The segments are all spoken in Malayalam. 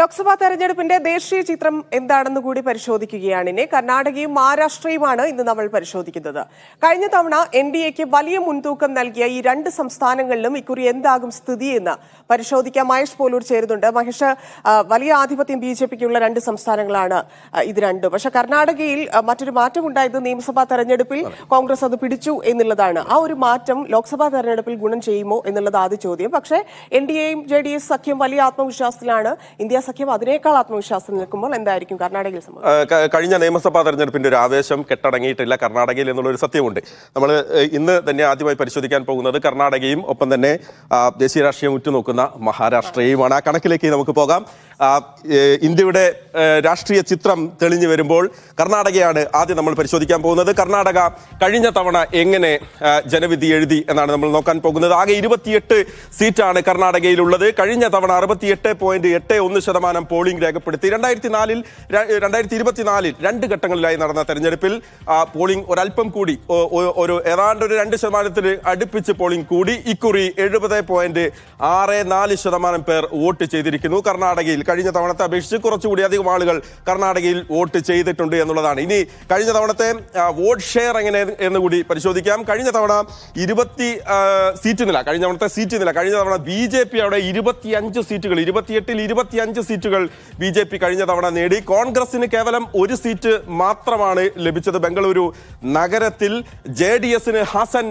ലോക്സഭാ തെരഞ്ഞെടുപ്പിന്റെ ദേശീയ ചിത്രം എന്താണെന്ന് കൂടി പരിശോധിക്കുകയാണ് ഇനി കർണാടകയും മഹാരാഷ്ട്രയുമാണ് ഇന്ന് നമ്മൾ പരിശോധിക്കുന്നത് കഴിഞ്ഞ തവണ എൻ ഡി എക്ക് വലിയ മുൻതൂക്കം നൽകിയ ഈ രണ്ട് സംസ്ഥാനങ്ങളിലും ഇക്കുറി എന്താകും സ്ഥിതി എന്ന് പരിശോധിക്കാൻ മഹേഷ് പോലൂർ ചേരുന്നുണ്ട് മഹേഷ് വലിയ ആധിപത്യം ബി ജെ പിക്കുള്ള രണ്ട് സംസ്ഥാനങ്ങളാണ് ഇത് രണ്ടും പക്ഷെ കർണാടകയിൽ മറ്റൊരു മാറ്റം ഉണ്ടായത് നിയമസഭാ തെരഞ്ഞെടുപ്പിൽ കോൺഗ്രസ് അത് പിടിച്ചു എന്നുള്ളതാണ് ആ ഒരു മാറ്റം ലോക്സഭാ തെരഞ്ഞെടുപ്പിൽ ഗുണം ചെയ്യുമോ എന്നുള്ളത് ആദ്യ ചോദ്യം പക്ഷേ എൻ ഡി എയും ജെ ഡി എസ് സഖ്യം വലിയ ആത്മവിശ്വാസത്തിലാണ് ഇന്ത്യ സഖ്യം അതിനേക്കാൾ ആത്മവിശ്വാസം നിൽക്കുമ്പോൾ എന്തായിരിക്കും കർണാടകയിൽ കഴിഞ്ഞ നിയമസഭാ തെരഞ്ഞെടുപ്പിന്റെ ഒരു ആവേശം കെട്ടടങ്ങിയിട്ടില്ല കർണാടകയിൽ എന്നുള്ള ഒരു സത്യമുണ്ട് നമ്മൾ ഇന്ന് തന്നെ ആദ്യമായി പരിശോധിക്കാൻ പോകുന്നത് കർണാടകയും ഒപ്പം തന്നെ ദേശീയ രാഷ്ട്രീയം ഉറ്റുനോക്കുന്ന മഹാരാഷ്ട്രയുമാണ് ആ കണക്കിലേക്ക് നമുക്ക് പോകാം ഇന്ത്യയുടെ രാഷ്ട്രീയ ചിത്രം തെളിഞ്ഞു വരുമ്പോൾ കർണാടകയാണ് ആദ്യം നമ്മൾ പരിശോധിക്കാൻ പോകുന്നത് കർണാടക കഴിഞ്ഞ തവണ എങ്ങനെ ജനവിധി എഴുതി എന്നാണ് നമ്മൾ നോക്കാൻ പോകുന്നത് ആകെ ഇരുപത്തിയെട്ട് സീറ്റാണ് കർണാടകയിലുള്ളത് കഴിഞ്ഞ തവണ അറുപത്തിയെട്ട് പോയിന്റ് എട്ട് ഒന്ന് ശതമാനം പോളിംഗ് രേഖപ്പെടുത്തി രണ്ടായിരത്തി നാലിൽ രണ്ടായിരത്തി ഇരുപത്തിനാലിൽ രണ്ട് ഘട്ടങ്ങളിലായി നടന്ന തെരഞ്ഞെടുപ്പിൽ പോളിംഗ് ഒരല്പം കൂടി ഒരു ഏതാണ്ട് ഒരു രണ്ട് ശതമാനത്തിന് അടുപ്പിച്ച് പോളിംഗ് കൂടി ഇക്കുറി എഴുപത് പോയിന്റ് ആറ് നാല് ശതമാനം പേർ വോട്ട് ചെയ്തിരിക്കുന്നു കർണാടകയിൽ കഴിഞ്ഞ തവണത്തെ അപേക്ഷിച്ച് കുറച്ചുകൂടി അധികം ആളുകൾ കർണാടകയിൽ വോട്ട് ചെയ്തിട്ടുണ്ട് എന്നുള്ളതാണ് ഇനി കഴിഞ്ഞ തവണത്തെ വോട്ട് ഷെയർ എങ്ങനെ എന്ന് കൂടി പരിശോധിക്കാം കഴിഞ്ഞ തവണ ഇരുപത്തി സീറ്റ് നില കഴിഞ്ഞ തവണത്തെ സീറ്റ് നില കഴിഞ്ഞ തവണ ബി ജെ പി അവിടെ ഇരുപത്തിയഞ്ച് സീറ്റുകൾ ഇരുപത്തിയെട്ടിൽ ഇരുപത്തിയഞ്ച് സീറ്റുകൾ ബി ജെ പി കഴിഞ്ഞ തവണ നേടി കോൺഗ്രസിന് കേവലം ഒരു സീറ്റ് മാത്രമാണ് ലഭിച്ചത് ബംഗളൂരു നഗരത്തിൽ ജെ ഡി എസിന് ഹസൻ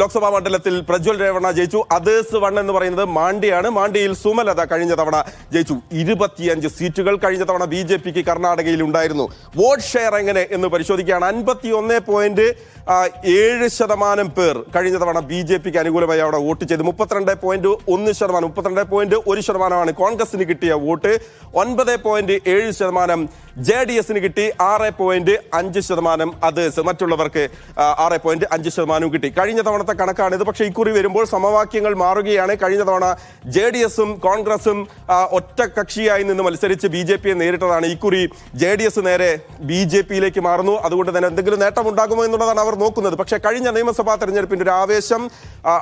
ലോക്സഭാ മണ്ഡലത്തിൽ പ്രജ്വൽ രേവണ ജയിച്ചു അതേഴ്സ് വൺ എന്ന് പറയുന്നത് മാണ്ഡിയാണ് മാണ്ടിയിൽ സുമലത കഴിഞ്ഞ തവണ ജയിച്ചു ഇരുപത്തിയഞ്ച് സീറ്റുകൾ കഴിഞ്ഞ തവണ ബി ജെ പിക്ക് കർണാടകയിൽ ഉണ്ടായിരുന്നു വോട്ട് ഷെയർ എങ്ങനെ എന്ന് പരിശോധിക്കുകയാണ് അൻപത്തി ഒന്ന് പോയിന്റ് ഏഴ് ശതമാനം പേർ കഴിഞ്ഞ തവണ ബി ജെ പിക്ക് അനുകൂലമായി അവിടെ വോട്ട് ചെയ്തു മുപ്പത്തിരണ്ട് പോയിന്റ് ഒന്ന് ശതമാനം മുപ്പത്തിരണ്ട് പോയിന്റ് ഒരു ശതമാനമാണ് കോൺഗ്രസിന് കിട്ടിയ വോട്ട് ഒൻപത് പോയിന്റ് ഏഴ് ശതമാനം ജെ ഡി എസിന് കിട്ടി ആറ് പോയിന്റ് അഞ്ച് ശതമാനം അത് മറ്റുള്ളവർക്ക് ആറ് പോയിന്റ് അഞ്ച് ശതമാനവും കിട്ടി കഴിഞ്ഞ തവണത്തെ കണക്കാണ് ഇത് പക്ഷേ ഇക്കുറി വരുമ്പോൾ സമവാക്യങ്ങൾ മാറുകയാണ് കഴിഞ്ഞ തവണ ജെ ഡി എസും കോൺഗ്രസും ഒറ്റ കക്ഷിയായി നിന്ന് മത്സരിച്ച് ബി ജെ പിയെ നേരിട്ടതാണ് ഇക്കുറി ജെ ഡി എസ് നേരെ ബി ജെ പിയിലേക്ക് മാറുന്നു അതുകൊണ്ട് തന്നെ എന്തെങ്കിലും നേട്ടമുണ്ടാകുമോ എന്നുള്ളതാണ് അവർ നോക്കുന്നത് പക്ഷേ കഴിഞ്ഞ നിയമസഭാ തെരഞ്ഞെടുപ്പിന്റെ ഒരു ആവേശം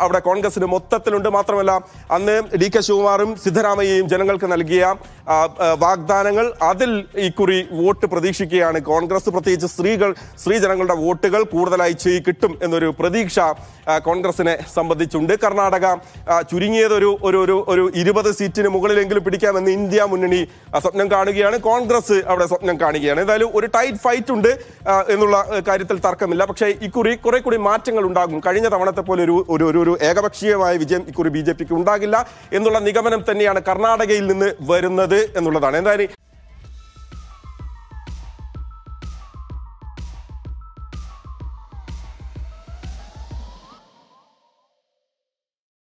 അവിടെ കോൺഗ്രസിന് മൊത്തത്തിലുണ്ട് മാത്രമല്ല അന്ന് ഡി കെ ശിവകുമാറും സിദ്ധരാമയ്യയും ജനങ്ങൾക്ക് നൽകിയ വാഗ്ദാനങ്ങൾ അതിൽ ഇക്കുറി വോട്ട് പ്രതീക്ഷിക്കുകയാണ് കോൺഗ്രസ് പ്രത്യേകിച്ച് സ്ത്രീകൾ സ്ത്രീജനങ്ങളുടെ വോട്ടുകൾ കൂടുതലായി ചെയ് കിട്ടും എന്നൊരു പ്രതീക്ഷ കോൺഗ്രസിനെ സംബന്ധിച്ചുണ്ട് കർണാടക ചുരുങ്ങിയതൊരു ഒരു ഒരു ഒരു ഇരുപത് സീറ്റിന് മുകളിലെങ്കിലും പിടിക്കാമെന്ന് ഇന്ത്യ ഇന്ത്യ മുന്നണി സ്വപ്നം കാണുകയാണ് കോൺഗ്രസ് അവിടെ സ്വപ്നം കാണുകയാണ് ഏതായാലും ഒരു ടൈറ്റ് ഫൈറ്റ് ഉണ്ട് എന്നുള്ള കാര്യത്തിൽ തർക്കമില്ല പക്ഷേ ഇക്കുറി കുറെ കൂടി മാറ്റങ്ങൾ ഉണ്ടാകും കഴിഞ്ഞ തവണത്തെ പോലെ ഒരു ഒരു ഒരു ഏകപക്ഷീയമായ വിജയം ഇക്കുറി ബി ജെ പിക്ക് ഉണ്ടാകില്ല എന്നുള്ള നിഗമനം തന്നെയാണ് കർണാടകയിൽ നിന്ന് വരുന്നത് എന്നുള്ളതാണ് എന്തായാലും